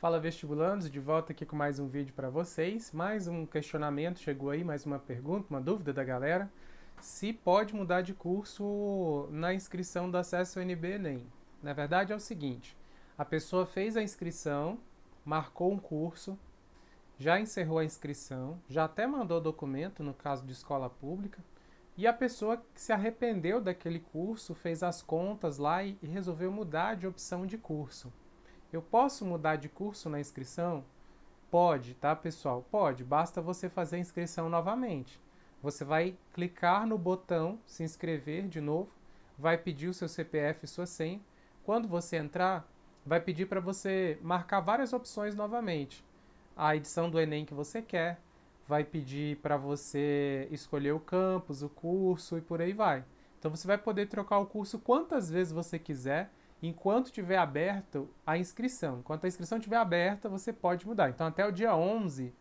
Fala vestibulandos, de volta aqui com mais um vídeo para vocês. Mais um questionamento chegou aí, mais uma pergunta, uma dúvida da galera. Se pode mudar de curso na inscrição do acesso UNB Enem. Na verdade é o seguinte, a pessoa fez a inscrição, marcou um curso, já encerrou a inscrição, já até mandou documento, no caso de escola pública, e a pessoa que se arrependeu daquele curso, fez as contas lá e resolveu mudar de opção de curso. Eu posso mudar de curso na inscrição? Pode, tá, pessoal? Pode, basta você fazer a inscrição novamente. Você vai clicar no botão se inscrever de novo, vai pedir o seu CPF e sua senha. Quando você entrar, vai pedir para você marcar várias opções novamente. A edição do Enem que você quer, vai pedir para você escolher o campus, o curso e por aí vai. Então você vai poder trocar o curso quantas vezes você quiser enquanto tiver aberto a inscrição. Enquanto a inscrição estiver aberta, você pode mudar. Então, até o dia 11,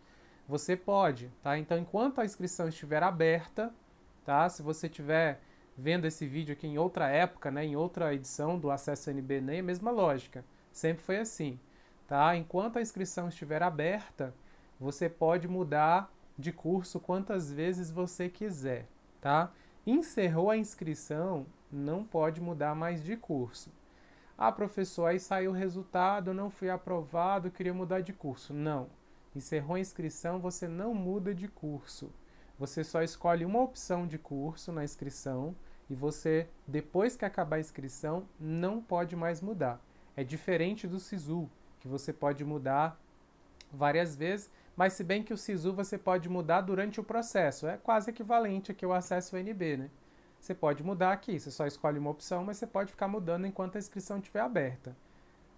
você pode, tá? Então, enquanto a inscrição estiver aberta, tá? Se você estiver vendo esse vídeo aqui em outra época, né, em outra edição do Acesso NB NEM, é a mesma lógica. Sempre foi assim, tá? Enquanto a inscrição estiver aberta, você pode mudar de curso quantas vezes você quiser, tá? Encerrou a inscrição, não pode mudar mais de curso. Ah, professor, aí saiu o resultado, não fui aprovado, queria mudar de curso. Não. Encerrou a inscrição, você não muda de curso. Você só escolhe uma opção de curso na inscrição e você, depois que acabar a inscrição, não pode mais mudar. É diferente do SISU, que você pode mudar várias vezes, mas se bem que o SISU você pode mudar durante o processo, é quase equivalente aqui ao acesso UNB, né? Você pode mudar aqui, você só escolhe uma opção, mas você pode ficar mudando enquanto a inscrição estiver aberta.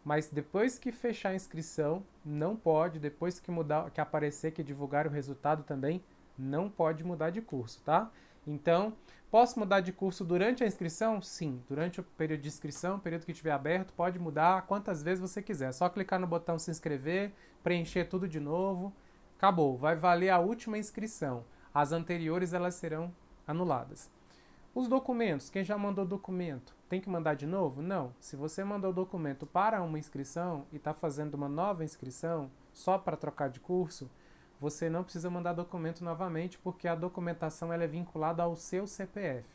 Mas depois que fechar a inscrição, não pode, depois que mudar, que aparecer que divulgar o resultado também, não pode mudar de curso, tá? Então, posso mudar de curso durante a inscrição? Sim, durante o período de inscrição, período que estiver aberto, pode mudar quantas vezes você quiser. É só clicar no botão se inscrever, preencher tudo de novo. Acabou, vai valer a última inscrição. As anteriores elas serão anuladas. Os documentos, quem já mandou documento, tem que mandar de novo? Não. Se você mandou documento para uma inscrição e está fazendo uma nova inscrição só para trocar de curso, você não precisa mandar documento novamente porque a documentação ela é vinculada ao seu CPF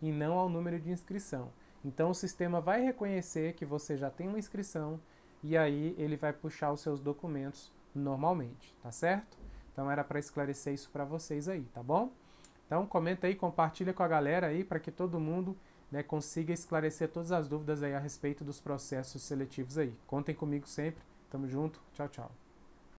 e não ao número de inscrição. Então o sistema vai reconhecer que você já tem uma inscrição e aí ele vai puxar os seus documentos normalmente, tá certo? Então era para esclarecer isso para vocês aí, tá bom? Então comenta aí, compartilha com a galera aí para que todo mundo né, consiga esclarecer todas as dúvidas aí a respeito dos processos seletivos aí. Contem comigo sempre. Tamo junto. Tchau, tchau.